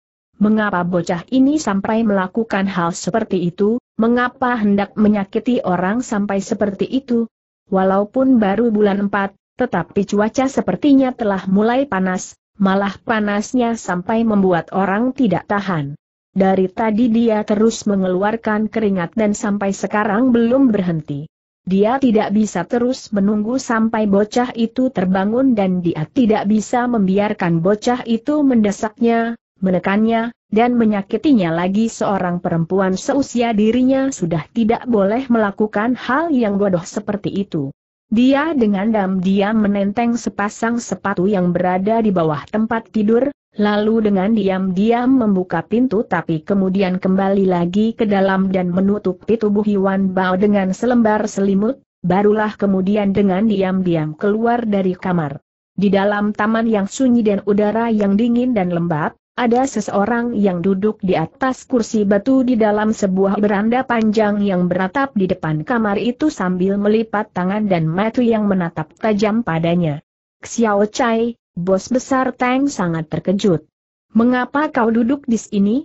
Mengapa bocah ini sampai melakukan hal seperti itu, mengapa hendak menyakiti orang sampai seperti itu? Walaupun baru bulan 4, tetapi cuaca sepertinya telah mulai panas, malah panasnya sampai membuat orang tidak tahan. Dari tadi dia terus mengeluarkan keringat dan sampai sekarang belum berhenti. Dia tidak bisa terus menunggu sampai bocah itu terbangun dan dia tidak bisa membiarkan bocah itu mendesaknya, menekannya, dan menyakitinya lagi seorang perempuan seusia dirinya sudah tidak boleh melakukan hal yang bodoh seperti itu. Dia dengan dam diam menenteng sepasang sepatu yang berada di bawah tempat tidur, lalu dengan diam-diam membuka pintu tapi kemudian kembali lagi ke dalam dan menutupi tubuh Yuan Bao dengan selembar selimut, barulah kemudian dengan diam-diam keluar dari kamar. Di dalam taman yang sunyi dan udara yang dingin dan lembab, ada seseorang yang duduk di atas kursi batu di dalam sebuah beranda panjang yang beratap di depan kamar itu sambil melipat tangan dan mata yang menatap tajam padanya. Xiao Chai, Bos besar Tang sangat terkejut. Mengapa kau duduk di sini?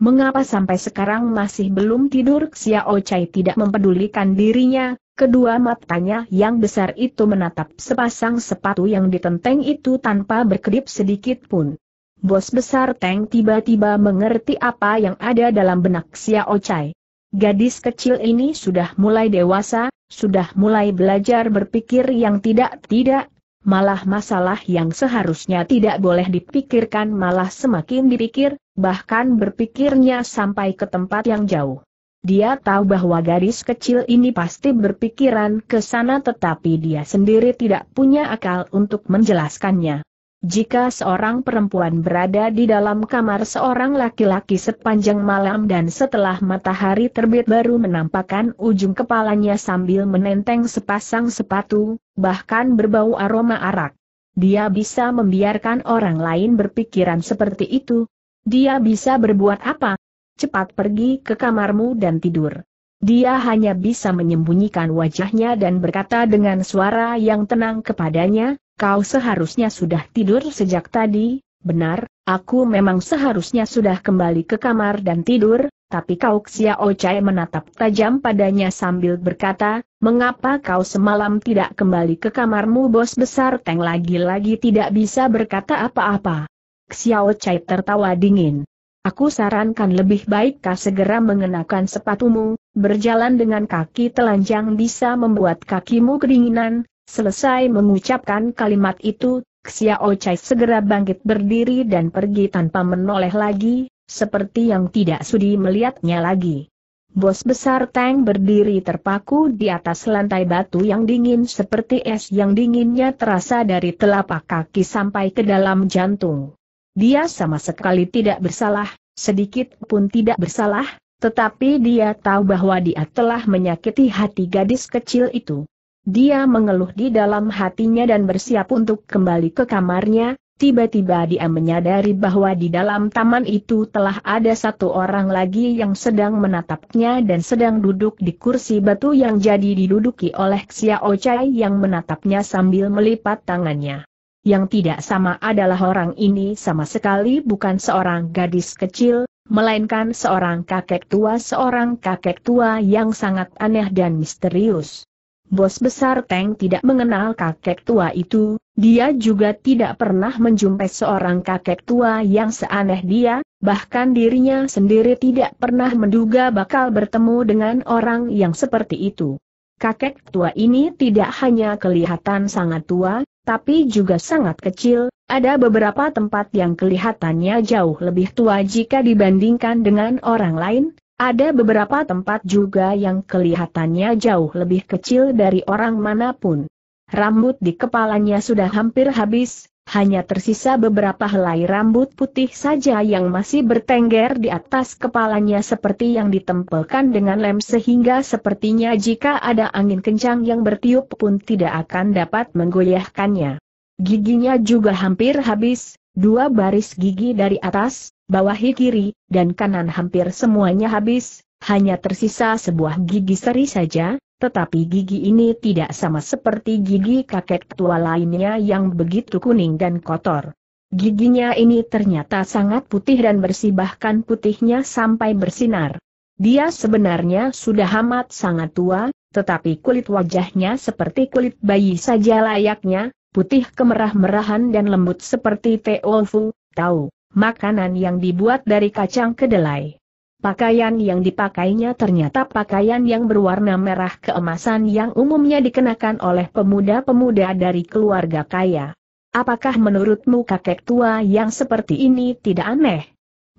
Mengapa sampai sekarang masih belum tidur? Xiao Chai tidak mempedulikan dirinya, kedua matanya yang besar itu menatap sepasang sepatu yang ditenteng itu tanpa berkedip sedikit pun. Bos besar Tang tiba-tiba mengerti apa yang ada dalam benak Xiao Chai. Gadis kecil ini sudah mulai dewasa, sudah mulai belajar berpikir yang tidak-tidak, Malah masalah yang seharusnya tidak boleh dipikirkan malah semakin dipikir, bahkan berpikirnya sampai ke tempat yang jauh. Dia tahu bahwa garis kecil ini pasti berpikiran ke sana tetapi dia sendiri tidak punya akal untuk menjelaskannya. Jika seorang perempuan berada di dalam kamar seorang laki-laki sepanjang malam dan setelah matahari terbit baru menampakkan ujung kepalanya sambil menenteng sepasang sepatu, bahkan berbau aroma arak. Dia bisa membiarkan orang lain berpikiran seperti itu. Dia bisa berbuat apa? Cepat pergi ke kamarmu dan tidur. Dia hanya bisa menyembunyikan wajahnya dan berkata dengan suara yang tenang kepadanya, kau seharusnya sudah tidur sejak tadi, benar, aku memang seharusnya sudah kembali ke kamar dan tidur, tapi kau Xiao Ocai menatap tajam padanya sambil berkata, mengapa kau semalam tidak kembali ke kamarmu bos besar Teng lagi-lagi tidak bisa berkata apa-apa. Xiao Chai tertawa dingin. Aku sarankan lebih baik kau segera mengenakan sepatumu, berjalan dengan kaki telanjang bisa membuat kakimu kedinginan, Selesai mengucapkan kalimat itu, Xiao Chai segera bangkit berdiri dan pergi tanpa menoleh lagi, seperti yang tidak sudi melihatnya lagi. Bos besar Tang berdiri terpaku di atas lantai batu yang dingin seperti es yang dinginnya terasa dari telapak kaki sampai ke dalam jantung. Dia sama sekali tidak bersalah, sedikit pun tidak bersalah, tetapi dia tahu bahwa dia telah menyakiti hati gadis kecil itu. Dia mengeluh di dalam hatinya dan bersiap untuk kembali ke kamarnya, tiba-tiba dia menyadari bahwa di dalam taman itu telah ada satu orang lagi yang sedang menatapnya dan sedang duduk di kursi batu yang jadi diduduki oleh Xiao Chai yang menatapnya sambil melipat tangannya. Yang tidak sama adalah orang ini sama sekali bukan seorang gadis kecil, melainkan seorang kakek tua seorang kakek tua yang sangat aneh dan misterius. Bos besar Teng tidak mengenal kakek tua itu, dia juga tidak pernah menjumpai seorang kakek tua yang seaneh dia, bahkan dirinya sendiri tidak pernah menduga bakal bertemu dengan orang yang seperti itu. Kakek tua ini tidak hanya kelihatan sangat tua, tapi juga sangat kecil, ada beberapa tempat yang kelihatannya jauh lebih tua jika dibandingkan dengan orang lain, ada beberapa tempat juga yang kelihatannya jauh lebih kecil dari orang manapun. Rambut di kepalanya sudah hampir habis, hanya tersisa beberapa helai rambut putih saja yang masih bertengger di atas kepalanya seperti yang ditempelkan dengan lem sehingga sepertinya jika ada angin kencang yang bertiup pun tidak akan dapat menggoyahkannya. Giginya juga hampir habis, dua baris gigi dari atas, bawah kiri, dan kanan hampir semuanya habis, hanya tersisa sebuah gigi seri saja, tetapi gigi ini tidak sama seperti gigi kakek tua lainnya yang begitu kuning dan kotor. Giginya ini ternyata sangat putih dan bersih bahkan putihnya sampai bersinar. Dia sebenarnya sudah amat sangat tua, tetapi kulit wajahnya seperti kulit bayi saja layaknya, putih kemerah-merahan dan lembut seperti teofu, tahu, makanan yang dibuat dari kacang kedelai. Pakaian yang dipakainya ternyata pakaian yang berwarna merah keemasan yang umumnya dikenakan oleh pemuda-pemuda dari keluarga kaya. Apakah menurutmu kakek tua yang seperti ini tidak aneh?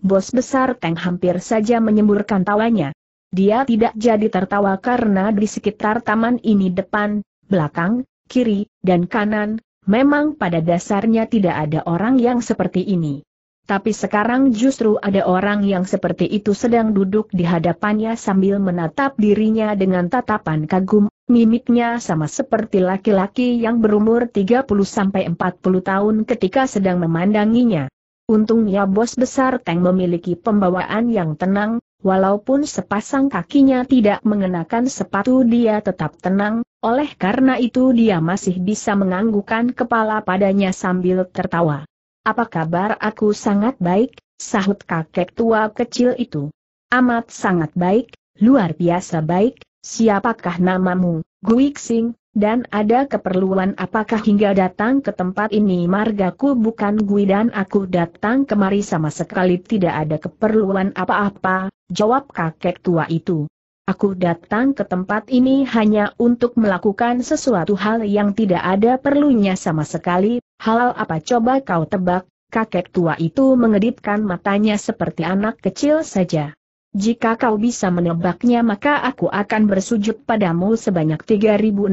Bos besar Teng hampir saja menyemburkan tawanya. Dia tidak jadi tertawa karena di sekitar taman ini depan, belakang, kiri, dan kanan, memang pada dasarnya tidak ada orang yang seperti ini. Tapi sekarang justru ada orang yang seperti itu sedang duduk di hadapannya sambil menatap dirinya dengan tatapan kagum, mimiknya sama seperti laki-laki yang berumur 30-40 tahun ketika sedang memandanginya. Untungnya bos besar Teng memiliki pembawaan yang tenang, walaupun sepasang kakinya tidak mengenakan sepatu dia tetap tenang, oleh karena itu dia masih bisa menganggukkan kepala padanya sambil tertawa. Apa kabar aku sangat baik, sahut kakek tua kecil itu. Amat sangat baik, luar biasa baik, siapakah namamu, Xing. dan ada keperluan apakah hingga datang ke tempat ini margaku bukan Gui dan aku datang kemari sama sekali tidak ada keperluan apa-apa, jawab kakek tua itu. Aku datang ke tempat ini hanya untuk melakukan sesuatu hal yang tidak ada perlunya sama sekali, halal apa coba kau tebak, kakek tua itu mengedipkan matanya seperti anak kecil saja. Jika kau bisa menebaknya maka aku akan bersujud padamu sebanyak 3.600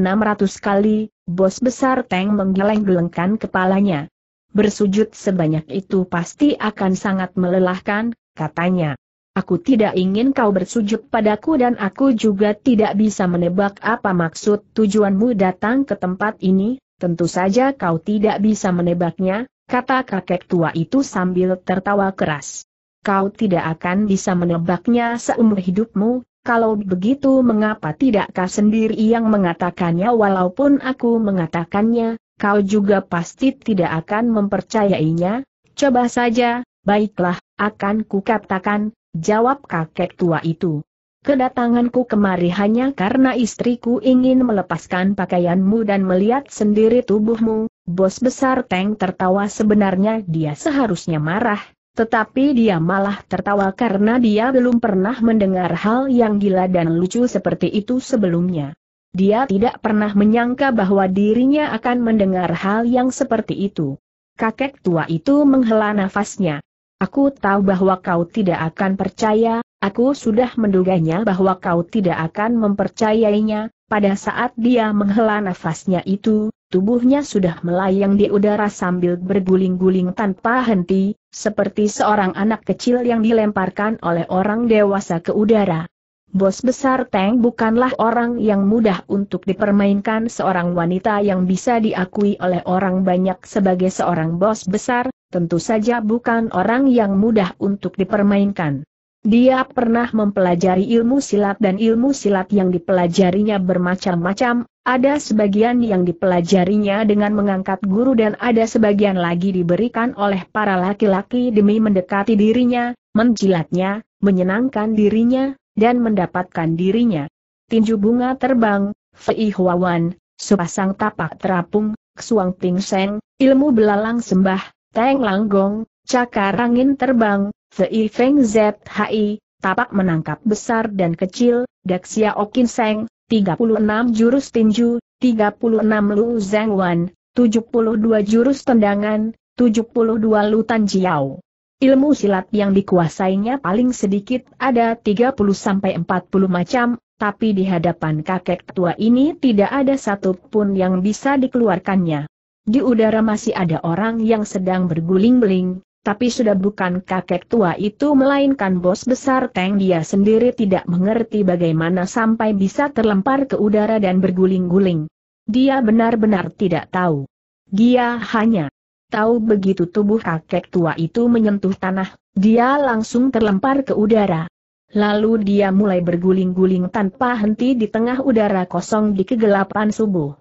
kali, bos besar Teng menggeleng-gelengkan kepalanya. Bersujud sebanyak itu pasti akan sangat melelahkan, katanya. Aku tidak ingin kau bersujud padaku dan aku juga tidak bisa menebak apa maksud tujuanmu datang ke tempat ini, tentu saja kau tidak bisa menebaknya, kata kakek tua itu sambil tertawa keras. Kau tidak akan bisa menebaknya seumur hidupmu, kalau begitu mengapa tidakkah sendiri yang mengatakannya walaupun aku mengatakannya, kau juga pasti tidak akan mempercayainya, coba saja, baiklah, akan kukatakan, Jawab kakek tua itu. Kedatanganku kemari hanya karena istriku ingin melepaskan pakaianmu dan melihat sendiri tubuhmu, bos besar Teng tertawa sebenarnya dia seharusnya marah, tetapi dia malah tertawa karena dia belum pernah mendengar hal yang gila dan lucu seperti itu sebelumnya. Dia tidak pernah menyangka bahwa dirinya akan mendengar hal yang seperti itu. Kakek tua itu menghela nafasnya. Aku tahu bahwa kau tidak akan percaya, aku sudah menduganya bahwa kau tidak akan mempercayainya, pada saat dia menghela nafasnya itu, tubuhnya sudah melayang di udara sambil berguling-guling tanpa henti, seperti seorang anak kecil yang dilemparkan oleh orang dewasa ke udara. Bos besar Teng bukanlah orang yang mudah untuk dipermainkan seorang wanita yang bisa diakui oleh orang banyak sebagai seorang bos besar, tentu saja bukan orang yang mudah untuk dipermainkan. Dia pernah mempelajari ilmu silat dan ilmu silat yang dipelajarinya bermacam-macam, ada sebagian yang dipelajarinya dengan mengangkat guru dan ada sebagian lagi diberikan oleh para laki-laki demi mendekati dirinya, menjilatnya, menyenangkan dirinya, dan mendapatkan dirinya. Tinju bunga terbang, Fei Huawan, sepasang tapak terapung, Xuang Ping Seng, ilmu belalang sembah, Teng Langgong, Cakar Angin Terbang, Zei Feng ZHI, Tapak Menangkap Besar dan Kecil, Daxia Okin Seng, 36 Jurus Tinju, 36 Lu Zeng Wan, 72 Jurus Tendangan, 72 Lutan Jiao. Ilmu silat yang dikuasainya paling sedikit ada 30-40 macam, tapi di hadapan kakek tua ini tidak ada satupun yang bisa dikeluarkannya. Di udara masih ada orang yang sedang berguling beling tapi sudah bukan kakek tua itu melainkan bos besar Teng dia sendiri tidak mengerti bagaimana sampai bisa terlempar ke udara dan berguling-guling. Dia benar-benar tidak tahu. Dia hanya tahu begitu tubuh kakek tua itu menyentuh tanah, dia langsung terlempar ke udara. Lalu dia mulai berguling-guling tanpa henti di tengah udara kosong di kegelapan subuh.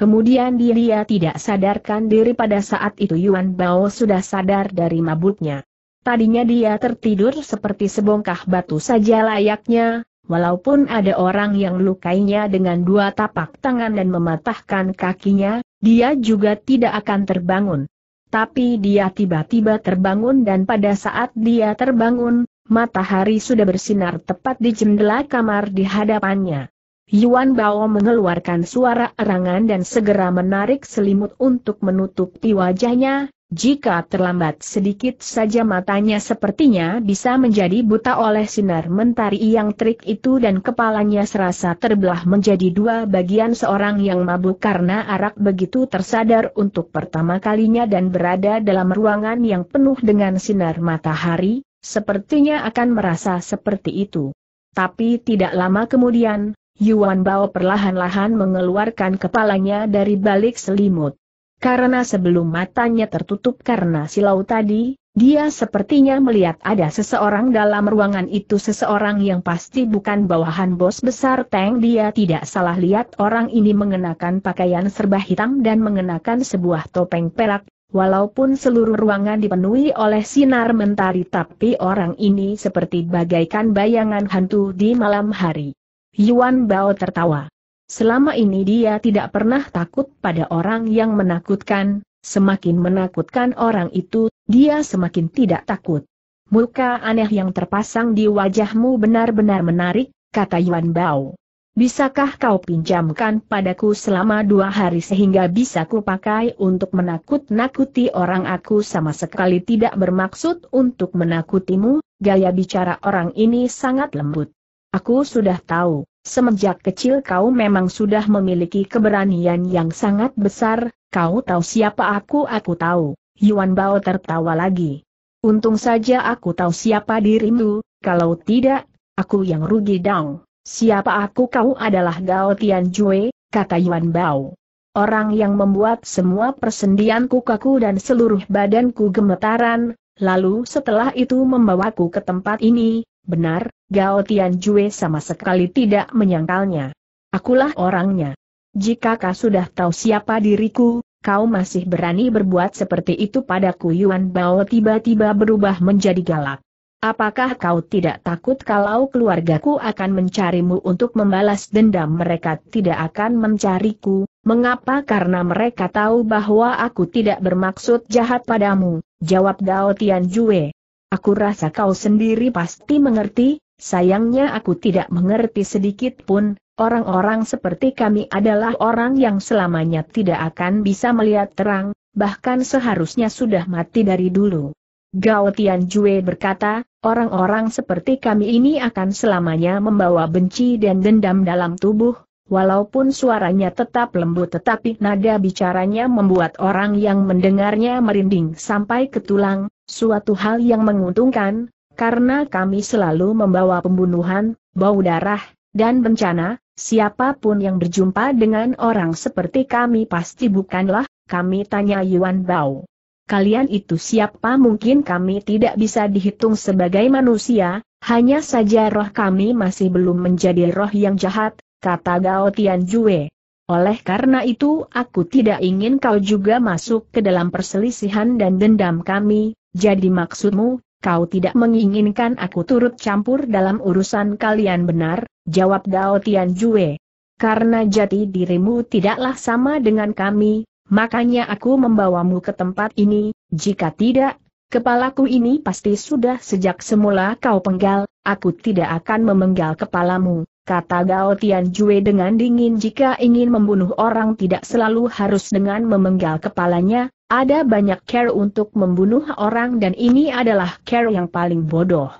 Kemudian dia tidak sadarkan diri pada saat itu Yuan Bao sudah sadar dari mabuknya. Tadinya dia tertidur seperti sebongkah batu saja layaknya, walaupun ada orang yang lukainya dengan dua tapak tangan dan mematahkan kakinya, dia juga tidak akan terbangun. Tapi dia tiba-tiba terbangun dan pada saat dia terbangun, matahari sudah bersinar tepat di jendela kamar di hadapannya. Yuan Bao mengeluarkan suara erangan dan segera menarik selimut untuk menutupi wajahnya, jika terlambat sedikit saja matanya sepertinya bisa menjadi buta oleh sinar mentari yang terik itu dan kepalanya serasa terbelah menjadi dua bagian seorang yang mabuk karena arak begitu tersadar untuk pertama kalinya dan berada dalam ruangan yang penuh dengan sinar matahari, sepertinya akan merasa seperti itu. Tapi tidak lama kemudian, Yuan Bao perlahan-lahan mengeluarkan kepalanya dari balik selimut. Karena sebelum matanya tertutup karena silau tadi, dia sepertinya melihat ada seseorang dalam ruangan itu seseorang yang pasti bukan bawahan bos besar Teng dia tidak salah lihat orang ini mengenakan pakaian serba hitam dan mengenakan sebuah topeng perak, walaupun seluruh ruangan dipenuhi oleh sinar mentari tapi orang ini seperti bagaikan bayangan hantu di malam hari. Yuan Bao tertawa. Selama ini dia tidak pernah takut pada orang yang menakutkan, semakin menakutkan orang itu, dia semakin tidak takut. Muka aneh yang terpasang di wajahmu benar-benar menarik, kata Yuan Bao. Bisakah kau pinjamkan padaku selama dua hari sehingga bisa kupakai untuk menakut-nakuti orang aku sama sekali tidak bermaksud untuk menakutimu, gaya bicara orang ini sangat lembut. Aku sudah tahu, semenjak kecil kau memang sudah memiliki keberanian yang sangat besar, kau tahu siapa aku aku tahu. Yuan Bao tertawa lagi. Untung saja aku tahu siapa dirimu, kalau tidak, aku yang rugi dong. Siapa aku kau adalah Gao Tianjue, kata Yuan Bao. Orang yang membuat semua persendianku kaku dan seluruh badanku gemetaran, lalu setelah itu membawaku ke tempat ini, Benar, Gao Jue sama sekali tidak menyangkalnya. Akulah orangnya. Jika kau sudah tahu siapa diriku, kau masih berani berbuat seperti itu padaku Yuan Bao tiba-tiba berubah menjadi galak. Apakah kau tidak takut kalau keluargaku akan mencarimu untuk membalas dendam mereka tidak akan mencariku? Mengapa karena mereka tahu bahwa aku tidak bermaksud jahat padamu, jawab Gao Jue. Aku rasa kau sendiri pasti mengerti, sayangnya aku tidak mengerti sedikit pun, orang-orang seperti kami adalah orang yang selamanya tidak akan bisa melihat terang, bahkan seharusnya sudah mati dari dulu. Gao Tianjue berkata, orang-orang seperti kami ini akan selamanya membawa benci dan dendam dalam tubuh, Walaupun suaranya tetap lembut tetapi nada bicaranya membuat orang yang mendengarnya merinding sampai ke tulang, suatu hal yang menguntungkan, karena kami selalu membawa pembunuhan, bau darah, dan bencana, siapapun yang berjumpa dengan orang seperti kami pasti bukanlah, kami tanya Yuan Bao. Kalian itu siapa mungkin kami tidak bisa dihitung sebagai manusia, hanya saja roh kami masih belum menjadi roh yang jahat, kata Gao Tianjue. Oleh karena itu aku tidak ingin kau juga masuk ke dalam perselisihan dan dendam kami, jadi maksudmu, kau tidak menginginkan aku turut campur dalam urusan kalian benar, jawab Gao Tianjue. Karena jati dirimu tidaklah sama dengan kami, makanya aku membawamu ke tempat ini, jika tidak, kepalaku ini pasti sudah sejak semula kau penggal, aku tidak akan memenggal kepalamu. Kata Gao Jue dengan dingin jika ingin membunuh orang tidak selalu harus dengan memenggal kepalanya, ada banyak care untuk membunuh orang dan ini adalah care yang paling bodoh.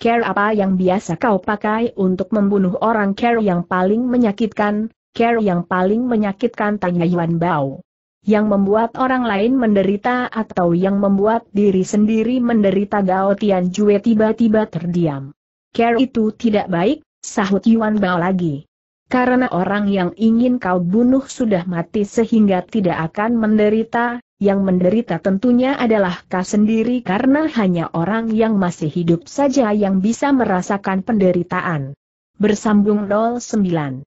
Care apa yang biasa kau pakai untuk membunuh orang care yang paling menyakitkan, care yang paling menyakitkan tanya Yuan Bao. Yang membuat orang lain menderita atau yang membuat diri sendiri menderita Gao Jue tiba-tiba terdiam. Care itu tidak baik, Sahut Yuan Bao lagi. Karena orang yang ingin kau bunuh sudah mati sehingga tidak akan menderita, yang menderita tentunya adalah kau sendiri karena hanya orang yang masih hidup saja yang bisa merasakan penderitaan. Bersambung 09